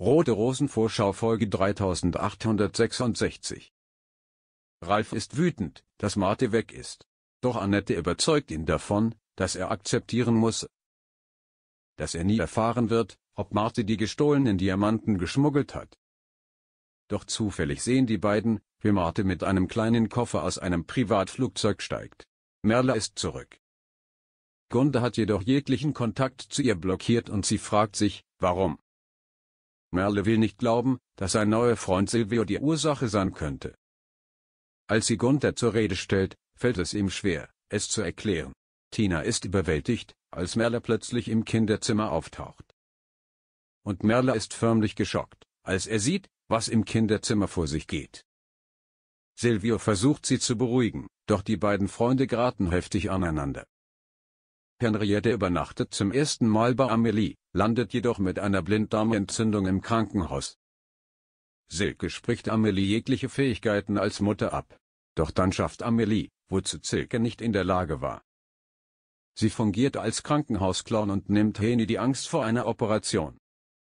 Rote Rosenvorschau Folge 3866 Ralf ist wütend, dass Marte weg ist. Doch Annette überzeugt ihn davon, dass er akzeptieren muss, dass er nie erfahren wird, ob Marte die gestohlenen Diamanten geschmuggelt hat. Doch zufällig sehen die beiden, wie Marte mit einem kleinen Koffer aus einem Privatflugzeug steigt. Merla ist zurück. Gunde hat jedoch jeglichen Kontakt zu ihr blockiert und sie fragt sich, warum. Merle will nicht glauben, dass sein neuer Freund Silvio die Ursache sein könnte. Als sie Gunther zur Rede stellt, fällt es ihm schwer, es zu erklären. Tina ist überwältigt, als Merle plötzlich im Kinderzimmer auftaucht. Und Merle ist förmlich geschockt, als er sieht, was im Kinderzimmer vor sich geht. Silvio versucht sie zu beruhigen, doch die beiden Freunde geraten heftig aneinander. Henriette übernachtet zum ersten Mal bei Amelie, landet jedoch mit einer Blinddarmentzündung im Krankenhaus. Silke spricht Amelie jegliche Fähigkeiten als Mutter ab. Doch dann schafft Amelie, wozu Silke nicht in der Lage war. Sie fungiert als Krankenhausclown und nimmt Heni die Angst vor einer Operation.